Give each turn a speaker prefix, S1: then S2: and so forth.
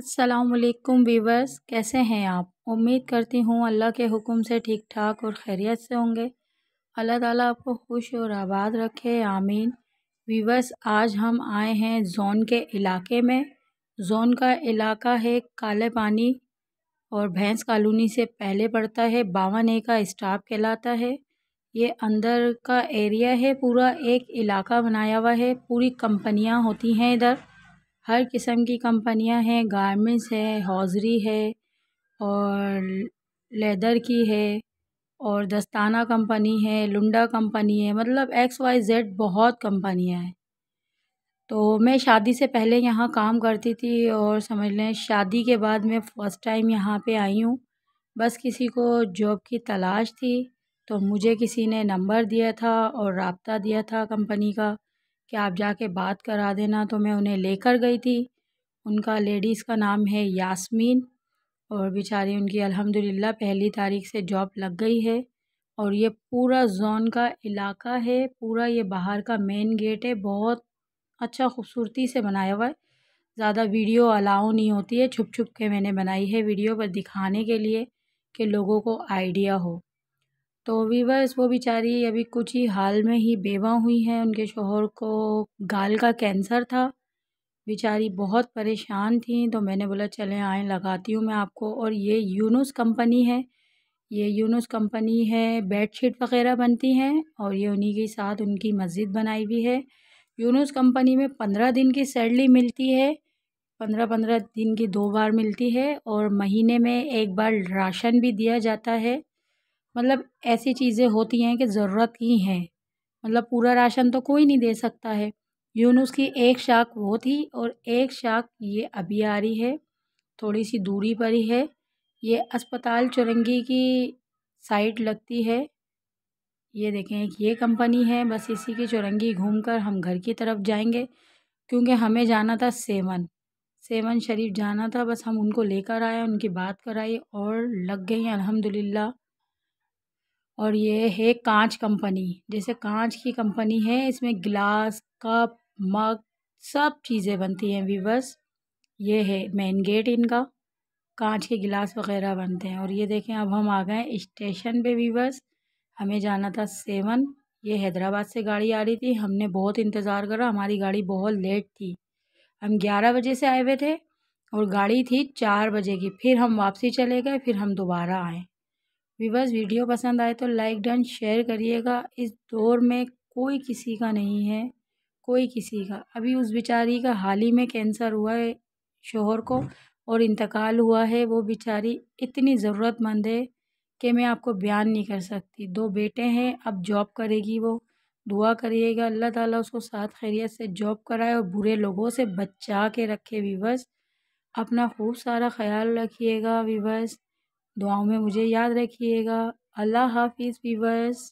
S1: असलकुम वीवर्स कैसे हैं आप उम्मीद करती हूँ अल्लाह के हुक्म से ठीक ठाक और खैरियत से होंगे अल्लाह ताला आपको खुश और आबाद रखे आमीन वीवर्स आज हम आए हैं जोन के इलाके में जोन का इलाका है काले पानी और भैंस कॉलोनी से पहले पड़ता है बावन ए का स्टाफ कहलाता है ये अंदर का एरिया है पूरा एक इलाका बनाया हुआ है पूरी कंपनियाँ होती हैं इधर हर किस्म की कंपनियां हैं गारमेंट्स है हौज़री है और लेदर की है और दस्ताना कंपनी है लुंडा कंपनी है मतलब एक्स वाई जेड बहुत कंपनियां हैं तो मैं शादी से पहले यहाँ काम करती थी और समझ लें शादी के बाद मैं फ़र्स्ट टाइम यहाँ पे आई हूँ बस किसी को जॉब की तलाश थी तो मुझे किसी ने नंबर दिया था और रबता दिया था कंपनी का कि आप जाके बात करा देना तो मैं उन्हें लेकर गई थी उनका लेडीज़ का नाम है यास्मीन और बेचारी उनकी अल्हम्दुलिल्लाह पहली तारीख से जॉब लग गई है और ये पूरा जोन का इलाका है पूरा ये बाहर का मेन गेट है बहुत अच्छा खूबसूरती से बनाया हुआ है ज़्यादा वीडियो अलाउ नहीं होती है छुप छुप के मैंने बनाई है वीडियो पर दिखाने के लिए कि लोगों को आइडिया हो तो वीवर्स वो बेचारी अभी कुछ ही हाल में ही बेवा हुई हैं उनके शोहर को गाल का कैंसर था बेचारी बहुत परेशान थी तो मैंने बोला चलें आए लगाती हूँ मैं आपको और ये यूनुस कंपनी है ये यूनुस कंपनी है बेडशीट वग़ैरह बनती हैं और ये उन्हीं के साथ उनकी मस्जिद बनाई हुई है यूनुस कंपनी में पंद्रह दिन की सैलरी मिलती है पंद्रह पंद्रह दिन की दो बार मिलती है और महीने में एक बार राशन भी दिया जाता है मतलब ऐसी चीज़ें होती हैं कि ज़रूरत ही हैं मतलब पूरा राशन तो कोई नहीं दे सकता है यूनुस की एक शाख वो थी और एक शाख ये अभी आ रही है थोड़ी सी दूरी पर ही है ये अस्पताल चुरंगी की साइट लगती है ये देखें एक ये कंपनी है बस इसी की चुरंगी घूमकर हम घर की तरफ जाएंगे क्योंकि हमें जाना था सेवन सेवन शरीफ जाना था बस हम उनको लेकर आए उनकी बात कराई और लग गई अलहमदिल्ला और ये है कांच कंपनी जैसे कांच की कंपनी है इसमें गिलास कप मग सब चीज़ें बनती हैं वीवर्स ये है मेन गेट इनका कांच के गिलास वगैरह बनते हैं और ये देखें अब हम आ गए स्टेशन पे वीवर्स हमें जाना था सेवन ये हैदराबाद से गाड़ी आ रही थी हमने बहुत इंतज़ार करा हमारी गाड़ी बहुत लेट थी हम ग्यारह बजे से आए हुए थे और गाड़ी थी चार बजे की फिर हम वापसी चले गए फिर हम दोबारा आए विवर्स वीडियो पसंद आए तो लाइक डन शेयर करिएगा इस दौर में कोई किसी का नहीं है कोई किसी का अभी उस बेचारी का हाल ही में कैंसर हुआ है शोहर को और इंतकाल हुआ है वो बेचारी इतनी ज़रूरतमंद है कि मैं आपको बयान नहीं कर सकती दो बेटे हैं अब जॉब करेगी वो दुआ करिएगा अल्लाह ताला उसको साथ खैरियत से जॉब कराए और बुरे लोगों से बचा के रखे वीवर्स अपना खूब सारा ख्याल रखिएगा वीवर्स दुआओं में मुझे याद रखिएगा अल्लाह हाफ़िज़ वीवर्स